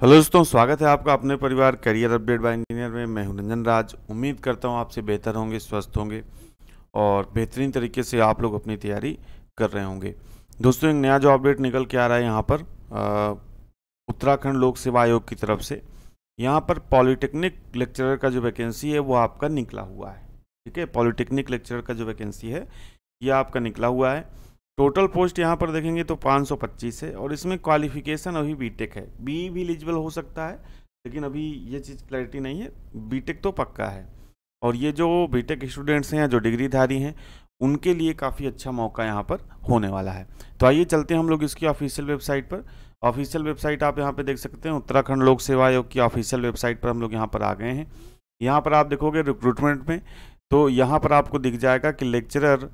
hello दोस्तों स्वागत है आपका अपने परिवार करियर अपडेट बाय इंजीनियर में मैं हूं रंजन राज उम्मीद करता हूं आपसे बेहतर होंगे स्वस्थ होंगे और बेहतरीन तरीके से आप लोग अपनी तैयारी कर रहे होंगे दोस्तों एक नया जो अपडेट निकल के आ रहा है यहाँ पर उत्तराखंड लोक सेवा आयोग की तरफ से यहाँ पर पॉलिटेक्निक लेक्चरर का जो वैकेंसी है वो आपका निकला हुआ है ठीक है पॉलिटेक्निक लेक्चरर का जो वैकेंसी है ये आपका निकला हुआ है टोटल पोस्ट यहाँ पर देखेंगे तो 525 है और इसमें क्वालिफिकेशन अभी बीटेक है बी भी एलिजिबल हो सकता है लेकिन अभी ये चीज़ क्लैरिटी नहीं है बीटेक तो पक्का है और ये जो बीटेक स्टूडेंट्स हैं या जो डिग्रीधारी हैं उनके लिए काफ़ी अच्छा मौका यहाँ पर होने वाला है तो आइए चलते हैं हम लोग इसकी ऑफिशियल वेबसाइट पर ऑफिशियल वेबसाइट आप यहाँ पर देख सकते हैं उत्तराखंड लोक सेवा आयोग की ऑफिशियल वेबसाइट पर हम लोग यहाँ पर आ गए हैं यहाँ पर आप देखोगे रिक्रूटमेंट में तो यहाँ पर आपको दिख जाएगा कि lecturer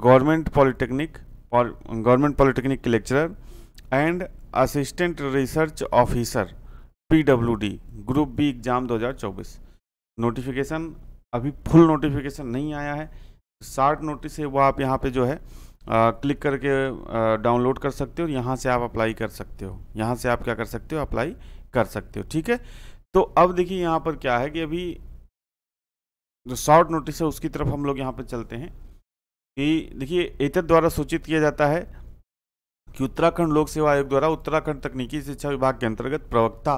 government polytechnic government polytechnic के lecturer and assistant research officer PWD group B exam 2024 notification अभी फुल नोटिफिकेशन नहीं आया है शार्ट नोटिस है वो आप यहाँ पे जो है आ, क्लिक करके डाउनलोड कर सकते हो यहाँ से आप अप्लाई कर सकते हो यहाँ से आप क्या कर सकते हो अप्लाई कर सकते हो ठीक है तो अब देखिए यहाँ पर क्या है कि अभी जो शॉर्ट नोटिस है उसकी तरफ हम लोग यहाँ पर चलते हैं कि देखिए एतद द्वारा सूचित किया जाता है कि उत्तराखंड लोक सेवा आयोग द्वारा उत्तराखंड तकनीकी शिक्षा विभाग के अंतर्गत प्रवक्ता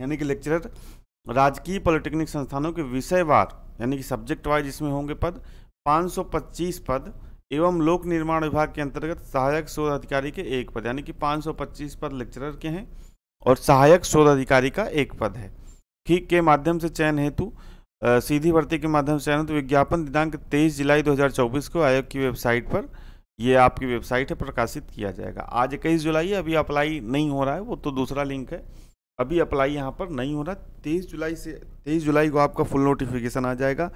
यानी कि लेक्चरर राजकीय पॉलिटेक्निक संस्थानों के विषयवार यानी कि सब्जेक्ट वाइज इसमें होंगे पद 525 पद एवं लोक निर्माण विभाग के अंतर्गत सहायक शोध अधिकारी के एक पद यानी कि 525 पद लेक्चरर के हैं और सहायक शोध अधिकारी का एक पद है ठीक के माध्यम से चयन हेतु सीधी भर्ती के माध्यम से अनंत तो विज्ञापन दिनांक 23 जुलाई 2024 को आयोग की वेबसाइट पर ये आपकी वेबसाइट है प्रकाशित किया जाएगा आज इक्कीस जुलाई है अभी अप्लाई नहीं हो रहा है वो तो दूसरा लिंक है अभी अप्लाई यहाँ पर नहीं हो रहा तेईस जुलाई से तेईस जुलाई को आपका फुल नोटिफिकेशन आ जाएगा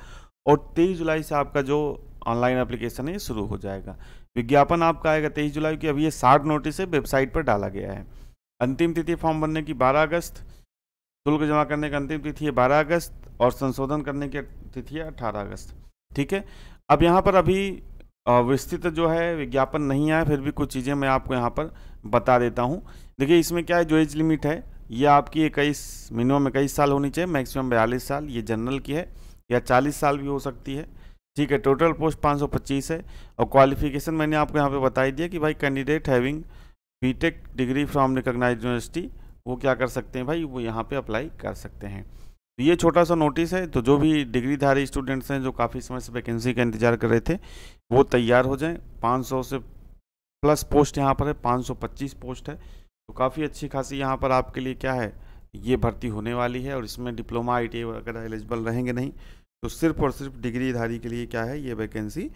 और तेईस जुलाई से आपका जो ऑनलाइन एप्लीकेशन है ये शुरू हो जाएगा विज्ञापन आपका आएगा तेईस जुलाई की अभी ये साठ नोटिस है वेबसाइट पर डाला गया है अंतिम तिथि फॉर्म भरने की बारह अगस्त शुल्क जमा करने की अंतिम तिथि है बारह अगस्त और संशोधन करने की तिथि है अठारह अगस्त ठीक है अब यहाँ पर अभी विस्तृत जो है विज्ञापन नहीं आया फिर भी कुछ चीज़ें मैं आपको यहाँ पर बता देता हूँ देखिए इसमें क्या है जो एज लिमिट है ये आपकी इक्कीस मिनिमम इक्कीस साल होनी चाहिए मैक्सिमम बयालीस साल ये जनरल की है या चालीस साल भी हो सकती है ठीक है टोटल पोस्ट पाँच है और क्वालिफिकेशन मैंने आपको यहाँ पर बता ही दिया कि भाई candidate having B degree from recognise university वो क्या कर सकते हैं भाई वो यहाँ पर अप्लाई कर सकते हैं तो ये छोटा सा नोटिस है तो जो भी डिग्रीधारी स्टूडेंट्स हैं जो काफ़ी समय से वैकेंसी का इंतजार कर रहे थे वो तैयार हो जाएं 500 से प्लस पोस्ट यहाँ पर है 525 पोस्ट है तो काफ़ी अच्छी खासी यहाँ पर आपके लिए क्या है ये भर्ती होने वाली है और इसमें डिप्लोमा आई वगैरह एलिजिबल रहेंगे नहीं तो सिर्फ और सिर्फ डिग्रीधारी के लिए क्या है ये वैकेंसी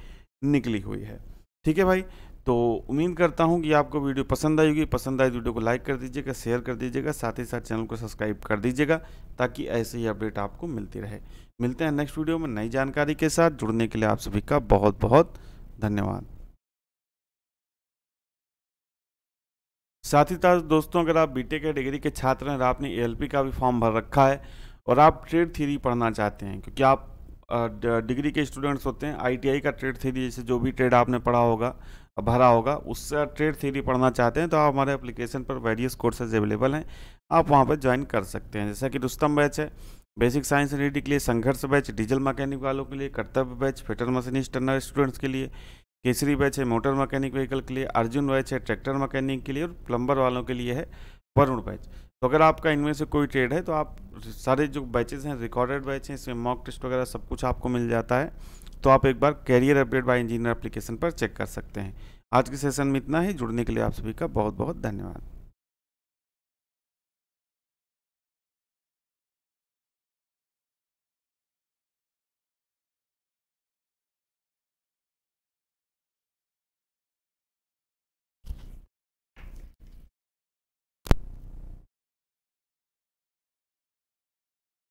निकली हुई है ठीक है भाई तो उम्मीद करता हूँ कि आपको वीडियो पसंद आई होगी पसंद आई तो वीडियो को लाइक कर दीजिएगा शेयर कर दीजिएगा साथ ही साथ चैनल को सब्सक्राइब कर दीजिएगा ताकि ऐसे ही अपडेट आपको मिलती रहे मिलते हैं नेक्स्ट वीडियो में नई जानकारी के साथ जुड़ने के लिए आप सभी का बहुत बहुत धन्यवाद साथ ही साथ दोस्तों अगर आप बीटेक के डिग्री के छात्र हैं और आपने एलपी का भी फॉर्म भर रखा है और आप ट्रेड थ्योरी पढ़ना चाहते हैं क्योंकि आप डिग्री के स्टूडेंट्स होते हैं आईटीआई का ट्रेड थेरी जैसे जो भी ट्रेड आपने पढ़ा होगा भरा होगा उससे ट्रेड थ्योरी पढ़ना चाहते हैं तो आप हमारे एप्लीकेशन पर वेरियस कोर्सेज अवेलेबल हैं आप वहाँ पर ज्वाइन कर सकते हैं जैसा कि रुस्तम बैच है बेसिक साइंस एंड के लिए संघर्ष बैच डीजल मैकेनिक वालों के लिए Kartavya batch fitter machinist turner students के लिए केसरी बैच है मोटर मैकेनिक व्हीकल के लिए अर्जुन बैच है ट्रैक्टर मैकेनिक के लिए और प्लम्बर वालों के लिए है वरुण बैच तो अगर आपका इनमें से कोई ट्रेड है तो आप सारे जो बैचेस हैं रिकॉर्डेड बैच हैं इसमें मॉक टेस्ट वगैरह सब कुछ आपको मिल जाता है तो आप एक बार career update by engineer application पर चेक कर सकते हैं आज के सेशन में इतना ही जुड़ने के लिए आप सभी का बहुत बहुत धन्यवाद